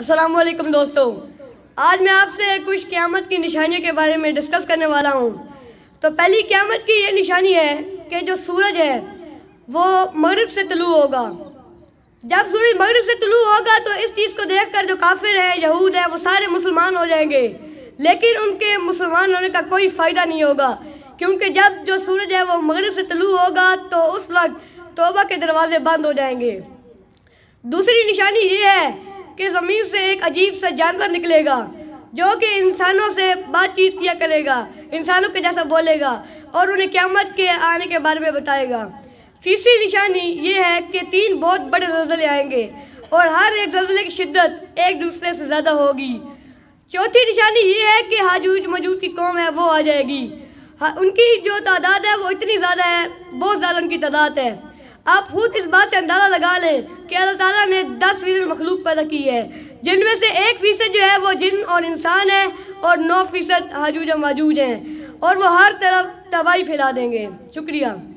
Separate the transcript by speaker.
Speaker 1: अस्सलाम वालेकुम दोस्तों आज मैं आपसे कुछ क़्यामत की निशानियों के बारे में डिस्कस करने वाला हूँ तो पहली क़्यामत की ये निशानी है कि जो सूरज है वो मगरब से तलू होगा जब सूरज मगरब से तलु होगा तो इस चीज़ को देख कर जो काफिर है यहूद है वो सारे मुसलमान हो जाएंगे लेकिन उनके मुसलमान होने का कोई फ़ायदा नहीं होगा क्योंकि जब जो सूरज है वो मगरब से तलू होगा तो उस वक्त तोबा के दरवाजे बंद हो जाएंगे दूसरी निशानी ये है कि ज़मीन से एक अजीब सा जानवर निकलेगा जो कि इंसानों से बातचीत किया करेगा इंसानों के जैसा बोलेगा और उन्हें क्यामत के आने के बारे में बताएगा तीसरी निशानी ये है कि तीन बहुत बड़े जल्जले आएंगे और हर एक जल्जले की शिद्दत एक दूसरे से ज़्यादा होगी चौथी निशानी ये है कि हाजूज मजूद की कौम है वो आ जाएगी हाँ, उनकी जो तादाद है वो इतनी ज़्यादा है बहुत ज़्यादा उनकी तादाद है आप खुद इस बात से अंदाज़ा लगा लें कि अल्लाह ताला ने दस फीसद मखलूक पैदा की है जिनमें से एक फ़ीसद जो है वो जिन और इंसान है और नौ फ़ीसद हजूज मौजूद हैं और वो हर तरफ तबाही फैला देंगे शुक्रिया